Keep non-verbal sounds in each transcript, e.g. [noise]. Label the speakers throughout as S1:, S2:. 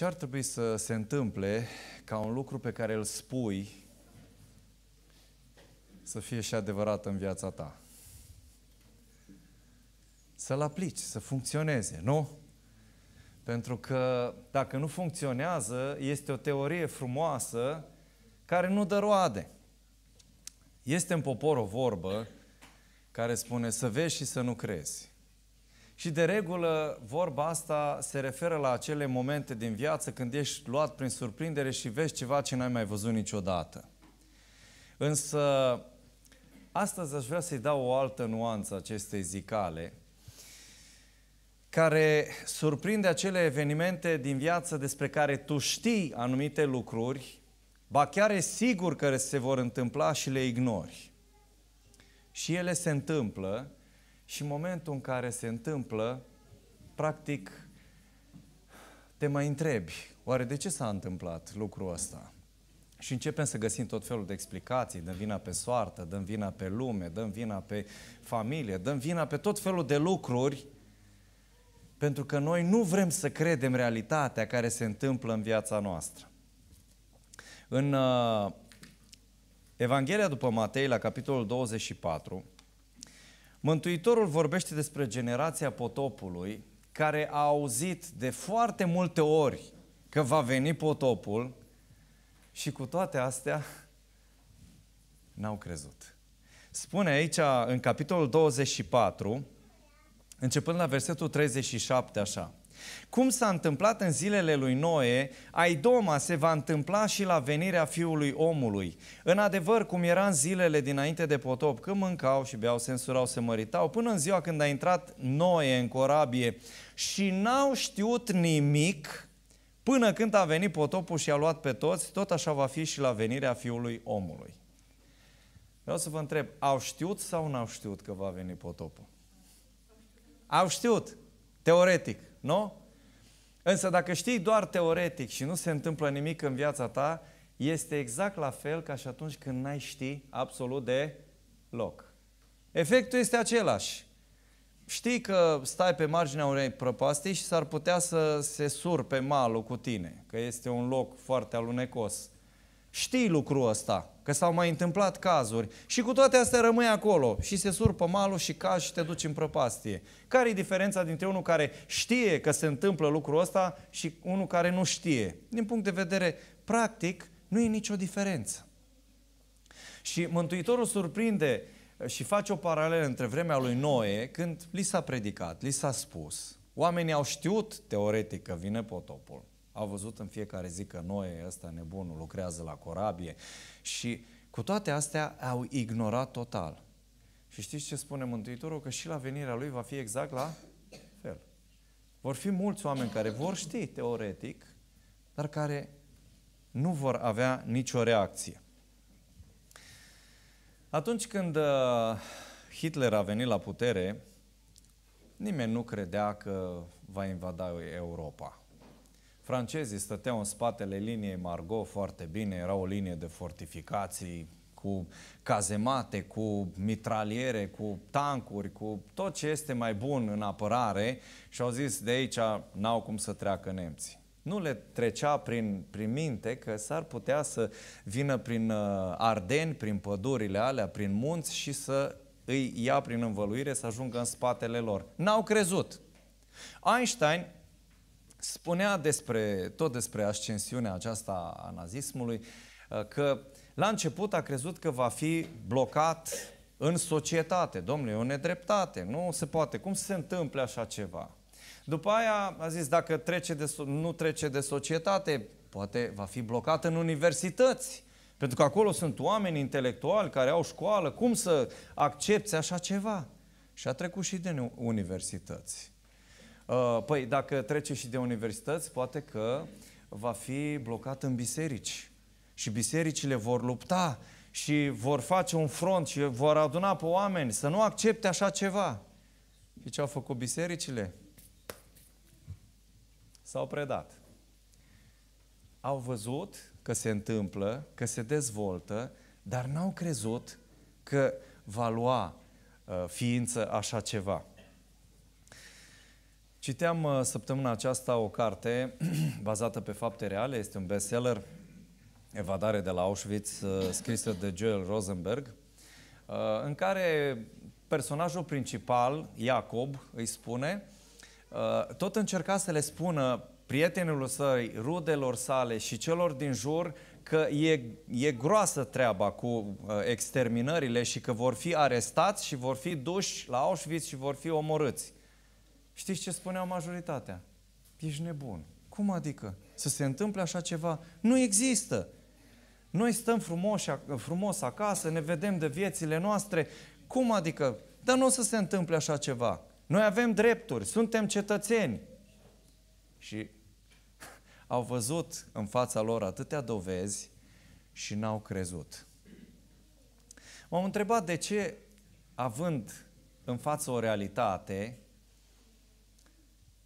S1: Ce ar trebui să se întâmple ca un lucru pe care îl spui să fie și adevărat în viața ta? Să-l aplici, să funcționeze, nu? Pentru că dacă nu funcționează, este o teorie frumoasă care nu dă roade. Este în popor o vorbă care spune să vezi și să nu crezi. Și de regulă vorba asta se referă la acele momente din viață când ești luat prin surprindere și vezi ceva ce n-ai mai văzut niciodată. Însă astăzi aș vrea să-i dau o altă nuanță acestei zicale care surprinde acele evenimente din viață despre care tu știi anumite lucruri, ba chiar e sigur că se vor întâmpla și le ignori. Și ele se întâmplă și în momentul în care se întâmplă, practic te mai întrebi, oare de ce s-a întâmplat lucrul ăsta? Și începem să găsim tot felul de explicații, dăm vina pe soartă, dăm vina pe lume, dăm vina pe familie, dăm vina pe tot felul de lucruri, pentru că noi nu vrem să credem realitatea care se întâmplă în viața noastră. În uh, Evanghelia după Matei, la capitolul 24, Mântuitorul vorbește despre generația potopului care a auzit de foarte multe ori că va veni potopul și cu toate astea n-au crezut. Spune aici, în capitolul 24, începând la versetul 37, așa. Cum s-a întâmplat în zilele lui Noe, Aidoma se va întâmpla și la venirea fiului omului. În adevăr, cum era în zilele dinainte de potop, când mâncau și beau, se însurau, se măritau, până în ziua când a intrat Noe în corabie și n-au știut nimic, până când a venit potopul și a luat pe toți, tot așa va fi și la venirea fiului omului. Vreau să vă întreb, au știut sau n-au știut că va veni potopul? Au știut, teoretic, nu? Însă dacă știi doar teoretic și nu se întâmplă nimic în viața ta, este exact la fel ca și atunci când n-ai ști absolut de loc. Efectul este același. Știi că stai pe marginea unei prăpastii și s-ar putea să se sur pe malul cu tine, că este un loc foarte alunecos. Știi lucrul ăsta, că s-au mai întâmplat cazuri și cu toate astea rămâi acolo și se surpă malul și cazi și te duci în prăpastie. Care e diferența dintre unul care știe că se întâmplă lucrul ăsta și unul care nu știe? Din punct de vedere practic, nu e nicio diferență. Și Mântuitorul surprinde și face o paralelă între vremea lui Noe, când li s-a predicat, li s-a spus, oamenii au știut teoretic că vine potopul. Au văzut în fiecare zi că Noe ăsta nebunul, lucrează la corabie și cu toate astea au ignorat total. Și știți ce spune Mântuitorul? Că și la venirea lui va fi exact la fel. Vor fi mulți oameni care vor ști teoretic, dar care nu vor avea nicio reacție. Atunci când uh, Hitler a venit la putere, nimeni nu credea că va invada Europa. Francezii stăteau în spatele liniei Margot foarte bine, era o linie de fortificații cu cazemate, cu mitraliere, cu tancuri, cu tot ce este mai bun în apărare și au zis de aici n-au cum să treacă nemții. Nu le trecea prin, prin minte că s-ar putea să vină prin uh, Ardeni, prin pădurile alea, prin munți și să îi ia prin învăluire să ajungă în spatele lor. N-au crezut. Einstein spunea despre, tot despre ascensiunea aceasta a nazismului, uh, că la început a crezut că va fi blocat în societate. Domnule, e o nedreptate, nu se poate. Cum se întâmplă așa ceva? După aia a zis, dacă trece de, nu trece de societate, poate va fi blocat în universități. Pentru că acolo sunt oameni intelectuali care au școală. Cum să accepte așa ceva? Și a trecut și de universități. Uh, păi, dacă trece și de universități, poate că va fi blocat în biserici. Și bisericile vor lupta și vor face un front și vor aduna pe oameni să nu accepte așa ceva. Și ce au făcut bisericile? S-au predat. Au văzut că se întâmplă, că se dezvoltă, dar n-au crezut că va lua uh, ființă așa ceva. Citeam uh, săptămâna aceasta o carte [clears throat] bazată pe fapte reale, este un bestseller, Evadare de la Auschwitz, uh, scrisă de Joel Rosenberg, uh, în care personajul principal, Iacob, îi spune, tot încerca să le spună prietenilor săi, rudelor sale și celor din jur că e, e groasă treaba cu exterminările și că vor fi arestați și vor fi duși la Auschwitz și vor fi omorâți. Știți ce spuneau majoritatea? Ești nebun. Cum adică? Să se întâmple așa ceva? Nu există. Noi stăm frumos, frumos acasă, ne vedem de viețile noastre. Cum adică? Dar nu o să se întâmple așa ceva. Noi avem drepturi, suntem cetățeni. Și [laughs] au văzut în fața lor atâtea dovezi și n-au crezut. M-am întrebat de ce, având în față o realitate,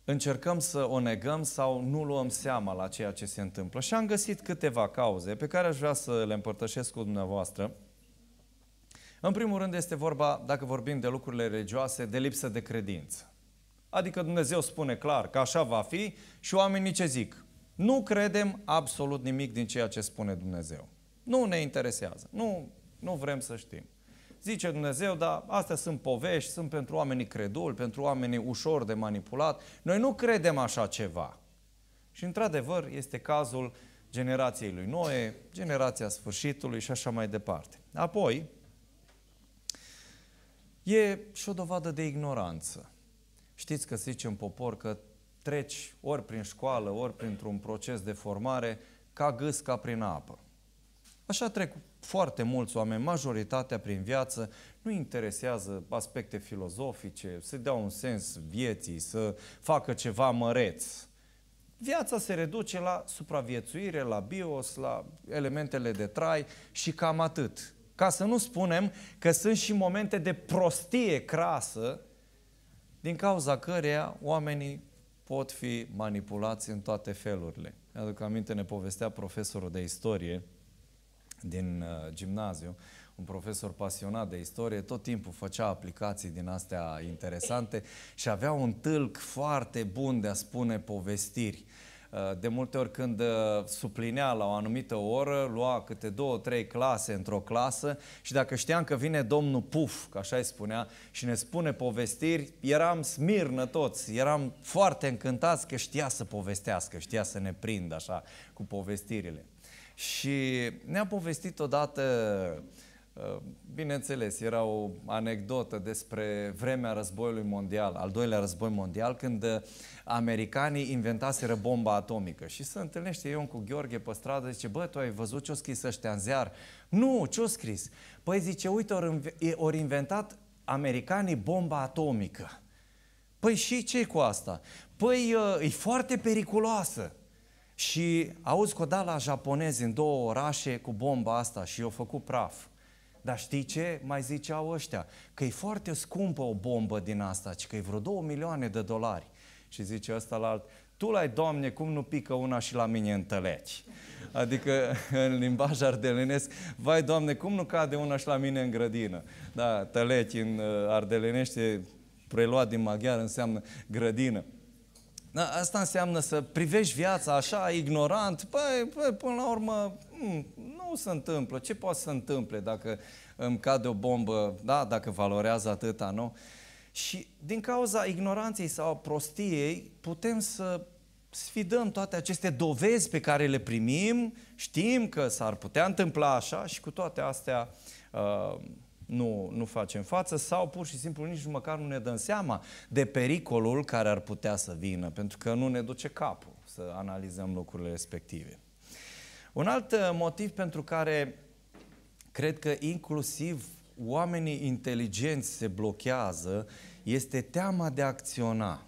S1: încercăm să o negăm sau nu luăm seama la ceea ce se întâmplă. Și am găsit câteva cauze pe care aș vrea să le împărtășesc cu dumneavoastră. În primul rând este vorba, dacă vorbim de lucrurile religioase, de lipsă de credință. Adică Dumnezeu spune clar că așa va fi și oamenii ce zic? Nu credem absolut nimic din ceea ce spune Dumnezeu. Nu ne interesează, nu, nu vrem să știm zice Dumnezeu, dar astea sunt povești, sunt pentru oamenii creduli, pentru oamenii ușor de manipulat. Noi nu credem așa ceva. Și într-adevăr este cazul generației lui Noe, generația sfârșitului și așa mai departe. Apoi, e și o dovadă de ignoranță. Știți că se zice în popor că treci ori prin școală, ori printr-un proces de formare, ca gâsca prin apă. Așa trec foarte mulți oameni, majoritatea prin viață, nu interesează aspecte filozofice, să dea un sens vieții, să facă ceva măreț. Viața se reduce la supraviețuire, la bios, la elementele de trai și cam atât. Ca să nu spunem că sunt și momente de prostie crasă din cauza căreia oamenii pot fi manipulați în toate felurile. Mi-aduc aminte, ne povestea profesorul de istorie, din uh, gimnaziu, un profesor pasionat de istorie, tot timpul făcea aplicații din astea interesante și avea un tâlc foarte bun de a spune povestiri. Uh, de multe ori când uh, suplinea la o anumită oră, lua câte două, trei clase într-o clasă și dacă știam că vine domnul Puf, ca așa îi spunea, și ne spune povestiri, eram smirnă toți, eram foarte încântați că știa să povestească, știa să ne prindă așa cu povestirile. Și ne-a povestit odată, uh, bineînțeles, era o anecdotă despre vremea războiului mondial, al doilea război mondial, când uh, americanii inventaseră bomba atomică. Și se întâlnește eu cu Gheorghe pe stradă, zice, bă, tu ai văzut ce-o scris ăștia în ziar? Nu, ce-o scris? Păi zice, uite, ori, ori inventat americanii bomba atomică. Păi și ce cu asta? Păi uh, e foarte periculoasă. Și auzi că la japonezi în două orașe cu bomba asta și o făcut praf. Dar știi ce mai ziceau ăștia? Că e foarte scumpă o bombă din asta, ci că e vreo 2 milioane de dolari. Și zice ăsta la alt, tu la Doamne, cum nu pică una și la mine întăleci? Adică, [laughs] în limbaj ardelenesc, vai Doamne, cum nu cade una și la mine în grădină? Da, tăleci în uh, ardelenește, preluat din maghiar, înseamnă grădină. Asta înseamnă să privești viața așa, ignorant. Păi, păi până la urmă, mm, nu se întâmplă. Ce poate să întâmple dacă îmi cade o bombă, da, dacă valorează atâta, nu? Și din cauza ignoranței sau prostiei, putem să sfidăm toate aceste dovezi pe care le primim, știm că s-ar putea întâmpla așa și cu toate astea uh, nu, nu facem față sau pur și simplu nici măcar nu ne dăm seama de pericolul care ar putea să vină, pentru că nu ne duce capul să analizăm lucrurile respective. Un alt uh, motiv pentru care cred că inclusiv oamenii inteligenți se blochează este teama de a acționa.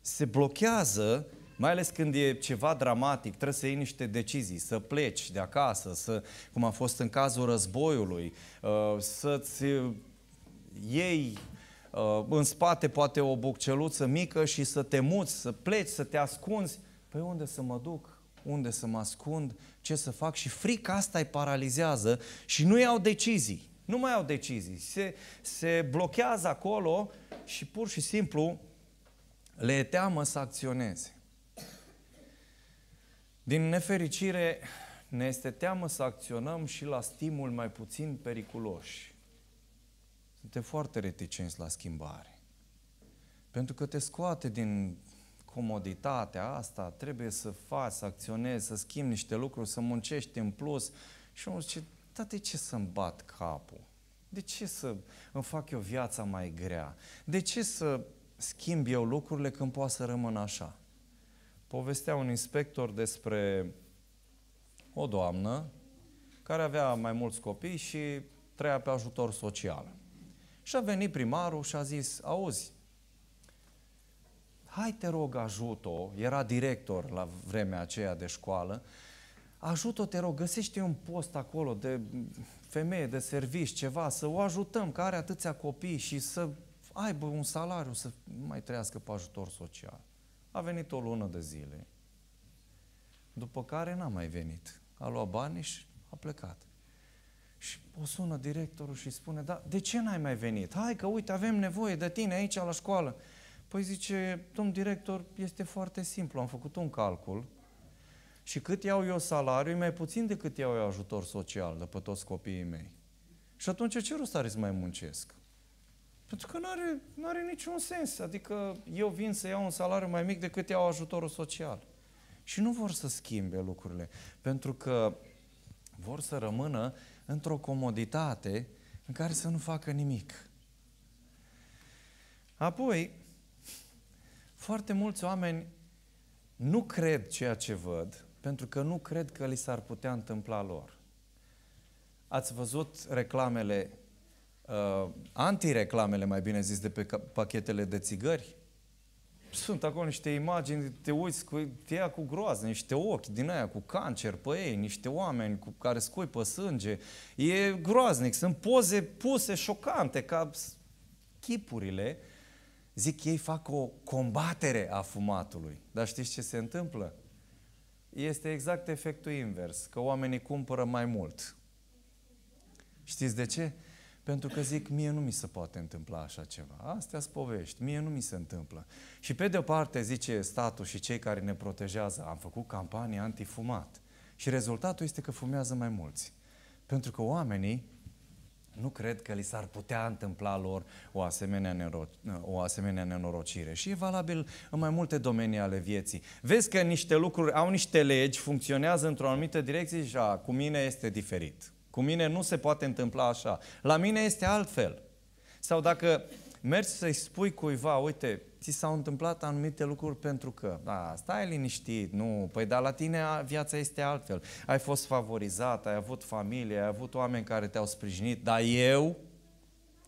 S1: Se blochează mai ales când e ceva dramatic, trebuie să iei niște decizii, să pleci de acasă, să, cum a fost în cazul războiului, uh, să-ți uh, iei uh, în spate poate o bucceluță mică și să te muți, să pleci, să te ascunzi. Păi unde să mă duc? Unde să mă ascund? Ce să fac? Și frica asta îi paralizează și nu iau decizii. Nu mai au decizii. Se, se blochează acolo și pur și simplu le e teamă să acționeze. Din nefericire, ne este teamă să acționăm și la stimul mai puțin periculoși. Suntem foarte reticenți la schimbare. Pentru că te scoate din comoditatea asta, trebuie să faci, să acționezi, să schimbi niște lucruri, să muncești în plus. Și omul zice, dar de ce să-mi bat capul? De ce să îmi fac eu viața mai grea? De ce să schimb eu lucrurile când poate să rămân așa? povestea un inspector despre o doamnă care avea mai mulți copii și trăia pe ajutor social. Și a venit primarul și a zis, auzi, hai te rog ajută era director la vremea aceea de școală, ajută te rog, găsește un post acolo de femeie, de servici, ceva, să o ajutăm, că are atâția copii și să aibă un salariu, să mai trăiască pe ajutor social. A venit o lună de zile, după care n-a mai venit. A luat banii și a plecat. Și o sună directorul și spune, da, de ce n-ai mai venit? Hai că uite, avem nevoie de tine aici la școală. Păi zice, domn director, este foarte simplu, am făcut un calcul și cât iau eu salariu, e mai puțin decât iau eu ajutor social de pe toți copiii mei. Și atunci ce rost are să mai muncesc? Pentru că nu are, nu are niciun sens. Adică eu vin să iau un salariu mai mic decât iau ajutorul social. Și nu vor să schimbe lucrurile. Pentru că vor să rămână într-o comoditate în care să nu facă nimic. Apoi, foarte mulți oameni nu cred ceea ce văd, pentru că nu cred că li s-ar putea întâmpla lor. Ați văzut reclamele uh, antireclamele, mai bine zis, de pe pachetele de țigări. Sunt acolo niște imagini, te uiți cu te ia cu groază, niște ochi din aia cu cancer pe ei, niște oameni cu care scuipă sânge. E groaznic, sunt poze puse șocante ca chipurile. Zic, ei fac o combatere a fumatului. Dar știți ce se întâmplă? Este exact efectul invers, că oamenii cumpără mai mult. Știți de ce? Pentru că zic, mie nu mi se poate întâmpla așa ceva. Astea sunt povești, mie nu mi se întâmplă. Și pe de o parte, zice statul și cei care ne protejează, am făcut campanie antifumat. Și rezultatul este că fumează mai mulți. Pentru că oamenii nu cred că li s-ar putea întâmpla lor o asemenea, nero- o asemenea nenorocire. Și e valabil în mai multe domenii ale vieții. Vezi că niște lucruri au niște legi, funcționează într-o anumită direcție și a, cu mine este diferit. Cu mine nu se poate întâmpla așa. La mine este altfel. Sau dacă mergi să-i spui cuiva, uite, ți s-au întâmplat anumite lucruri pentru că, da, stai liniștit, nu, păi dar la tine viața este altfel. Ai fost favorizat, ai avut familie, ai avut oameni care te-au sprijinit, dar eu,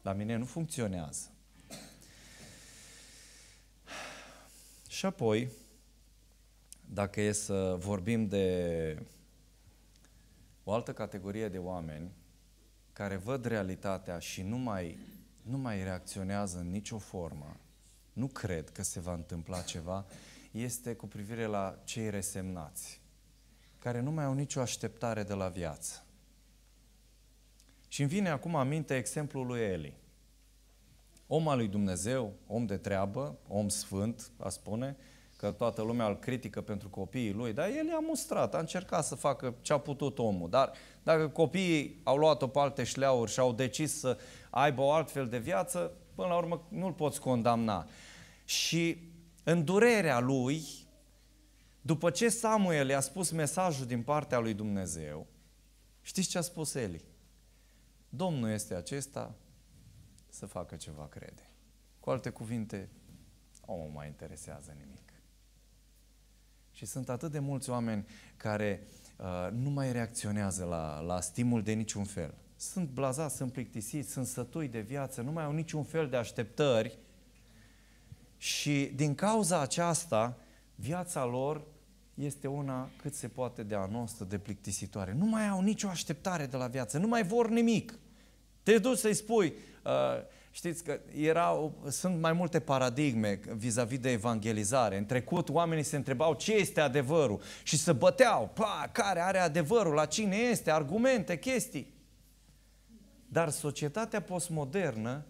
S1: la mine nu funcționează. Și apoi, dacă e să vorbim de o altă categorie de oameni care văd realitatea și nu mai, nu mai reacționează în nicio formă, nu cred că se va întâmpla ceva, este cu privire la cei resemnați, care nu mai au nicio așteptare de la viață. Și îmi vine acum aminte exemplul lui Eli. Om al lui Dumnezeu, om de treabă, om sfânt, a spune, că toată lumea îl critică pentru copiii lui, dar el i-a mustrat, a încercat să facă ce a putut omul. Dar dacă copiii au luat-o pe alte șleauri și au decis să aibă o altfel de viață, până la urmă nu-l poți condamna. Și în durerea lui, după ce Samuel i-a spus mesajul din partea lui Dumnezeu, știți ce a spus Eli? Domnul este acesta să facă ceva crede. Cu alte cuvinte, omul mai interesează nimic. Și sunt atât de mulți oameni care uh, nu mai reacționează la, la stimul de niciun fel. Sunt blazați, sunt plictisiți, sunt sătui de viață, nu mai au niciun fel de așteptări și din cauza aceasta viața lor este una cât se poate de a noastră, de plictisitoare. Nu mai au nicio așteptare de la viață, nu mai vor nimic. Te duci să-i spui, uh, Știți că erau, sunt mai multe paradigme vis-a-vis -vis de evangelizare. În trecut oamenii se întrebau ce este adevărul și se băteau, pa, care are adevărul, la cine este, argumente, chestii. Dar societatea postmodernă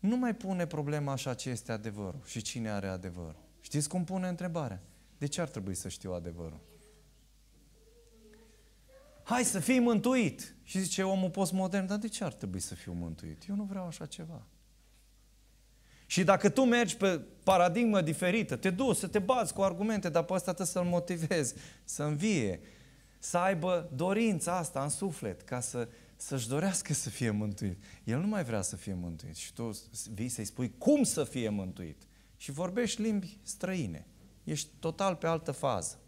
S1: nu mai pune problema așa ce este adevărul și cine are adevărul. Știți cum pune întrebarea? De ce ar trebui să știu adevărul? hai să fii mântuit. Și zice omul postmodern, dar de ce ar trebui să fiu mântuit? Eu nu vreau așa ceva. Și dacă tu mergi pe paradigmă diferită, te duci să te bați cu argumente, dar pe asta trebuie să-l motivezi, să învie, să aibă dorința asta în suflet, ca să, să-și dorească să fie mântuit. El nu mai vrea să fie mântuit și tu vii să-i spui cum să fie mântuit. Și vorbești limbi străine. Ești total pe altă fază.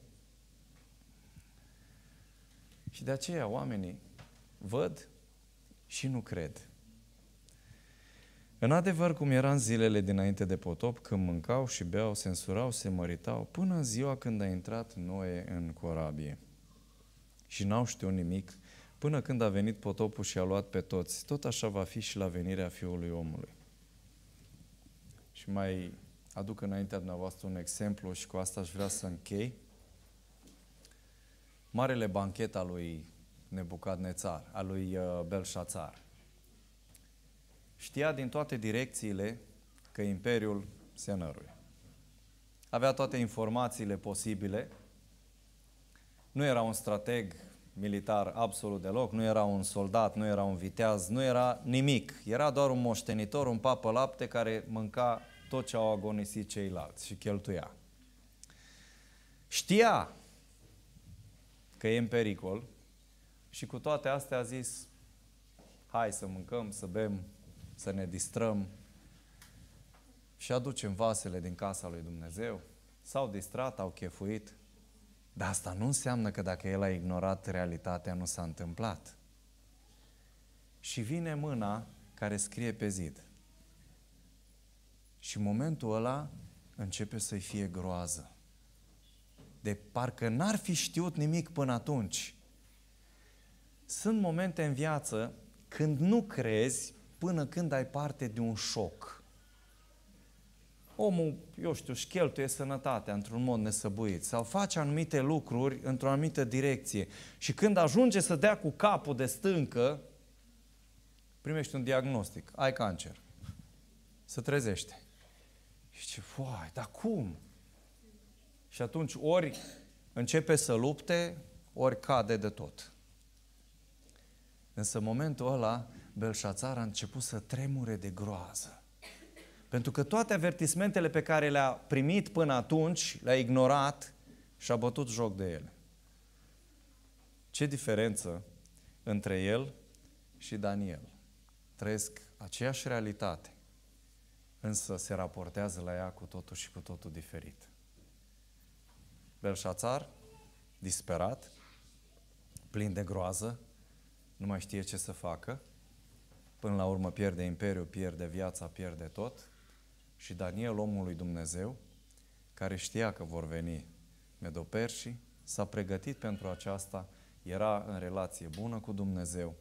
S1: Și de aceea oamenii văd și nu cred. În adevăr, cum era în zilele dinainte de potop, când mâncau și beau, se însurau, se măritau, până în ziua când a intrat Noe în corabie. Și n-au știut nimic până când a venit potopul și a luat pe toți. Tot așa va fi și la venirea Fiului Omului. Și mai aduc înaintea dumneavoastră un exemplu și cu asta aș vrea să închei marele banchet al lui Nebucadnețar, al lui uh, Belșațar. Știa din toate direcțiile că imperiul se năruie. Avea toate informațiile posibile. Nu era un strateg militar absolut deloc, nu era un soldat, nu era un viteaz, nu era nimic. Era doar un moștenitor, un papă lapte care mânca tot ce au agonisit ceilalți și cheltuia. Știa că e în pericol și cu toate astea a zis hai să mâncăm, să bem, să ne distrăm și aducem vasele din casa lui Dumnezeu. S-au distrat, au chefuit, dar asta nu înseamnă că dacă el a ignorat realitatea, nu s-a întâmplat. Și vine mâna care scrie pe zid. Și momentul ăla începe să-i fie groază de parcă n-ar fi știut nimic până atunci. Sunt momente în viață când nu crezi până când ai parte de un șoc. Omul, eu știu, își cheltuie sănătatea într-un mod nesăbuit sau face anumite lucruri într-o anumită direcție și când ajunge să dea cu capul de stâncă, primești un diagnostic, ai cancer. Să trezește. Și ce, vai, dar cum? Și atunci ori începe să lupte, ori cade de tot. Însă în momentul ăla, Belșațar a început să tremure de groază. Pentru că toate avertismentele pe care le-a primit până atunci, le-a ignorat și a bătut joc de ele. Ce diferență între el și Daniel? Trăiesc aceeași realitate, însă se raportează la ea cu totul și cu totul diferit. Belșațar, disperat, plin de groază, nu mai știe ce să facă, până la urmă pierde imperiu, pierde viața, pierde tot, și Daniel, omul lui Dumnezeu, care știa că vor veni medoperșii, s-a pregătit pentru aceasta, era în relație bună cu Dumnezeu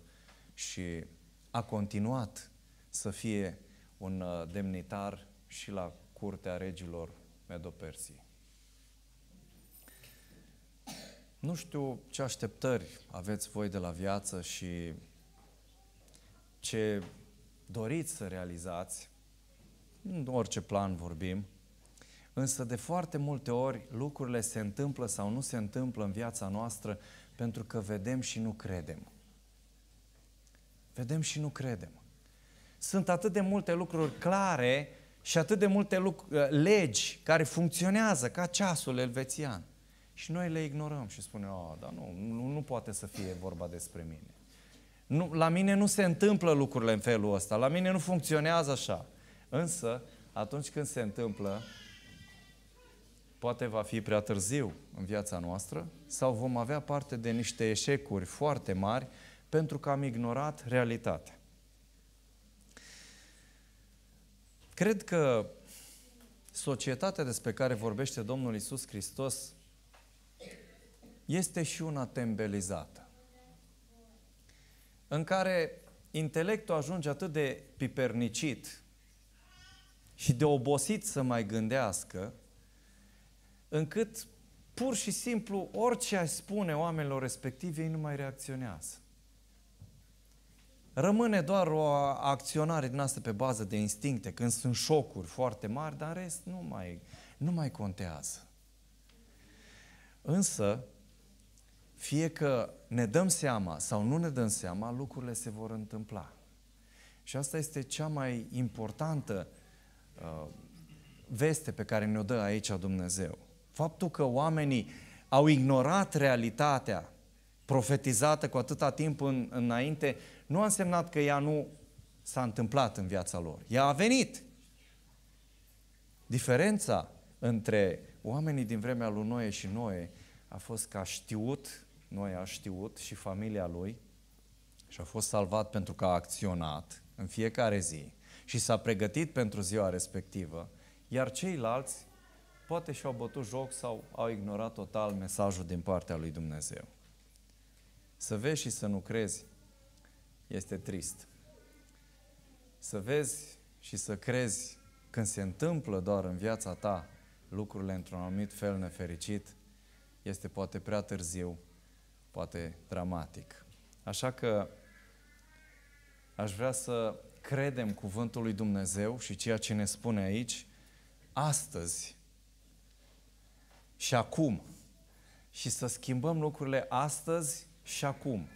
S1: și a continuat să fie un uh, demnitar și la curtea regilor Medopersiei. Nu știu ce așteptări aveți voi de la viață și ce doriți să realizați, în orice plan vorbim, însă de foarte multe ori lucrurile se întâmplă sau nu se întâmplă în viața noastră pentru că vedem și nu credem. Vedem și nu credem. Sunt atât de multe lucruri clare și atât de multe legi care funcționează ca ceasul elvețian. Și noi le ignorăm și spunem, a, dar nu, nu, nu poate să fie vorba despre mine. Nu, la mine nu se întâmplă lucrurile în felul ăsta, la mine nu funcționează așa. Însă, atunci când se întâmplă, poate va fi prea târziu în viața noastră sau vom avea parte de niște eșecuri foarte mari pentru că am ignorat realitatea. Cred că societatea despre care vorbește Domnul Isus Hristos este și una tembelizată, în care intelectul ajunge atât de pipernicit și de obosit să mai gândească, încât pur și simplu orice ai spune oamenilor respectivi, ei nu mai reacționează. Rămâne doar o acționare din asta pe bază de instincte, când sunt șocuri foarte mari, dar în rest nu mai, nu mai contează. Însă, fie că ne dăm seama sau nu ne dăm seama, lucrurile se vor întâmpla. Și asta este cea mai importantă uh, veste pe care ne-o dă aici Dumnezeu. Faptul că oamenii au ignorat realitatea profetizată cu atâta timp în, înainte, nu a însemnat că ea nu s-a întâmplat în viața lor. Ea a venit. Diferența între oamenii din vremea lui Noe și Noe a fost că a știut noi a știut și familia lui și a fost salvat pentru că a acționat în fiecare zi și s-a pregătit pentru ziua respectivă, iar ceilalți poate și-au bătut joc sau au ignorat total mesajul din partea lui Dumnezeu. Să vezi și să nu crezi este trist. Să vezi și să crezi când se întâmplă doar în viața ta lucrurile într-un anumit fel nefericit, este poate prea târziu poate dramatic. Așa că aș vrea să credem cuvântul lui Dumnezeu și ceea ce ne spune aici astăzi și acum și să schimbăm lucrurile astăzi și acum,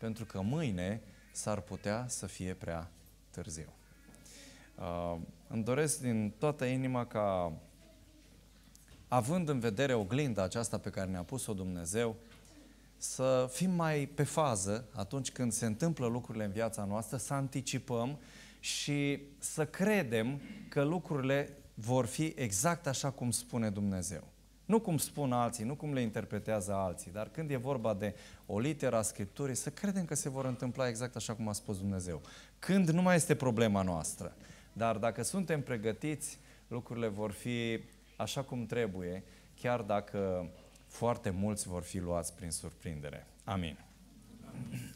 S1: pentru că mâine s-ar putea să fie prea târziu. Uh, îmi doresc din toată inima ca, având în vedere oglinda aceasta pe care ne-a pus-o Dumnezeu, să fim mai pe fază atunci când se întâmplă lucrurile în viața noastră, să anticipăm și să credem că lucrurile vor fi exact așa cum spune Dumnezeu. Nu cum spun alții, nu cum le interpretează alții, dar când e vorba de o literă a Scripturii, să credem că se vor întâmpla exact așa cum a spus Dumnezeu. Când nu mai este problema noastră. Dar dacă suntem pregătiți, lucrurile vor fi așa cum trebuie, chiar dacă foarte mulți vor fi luați prin surprindere. Amin. Amin.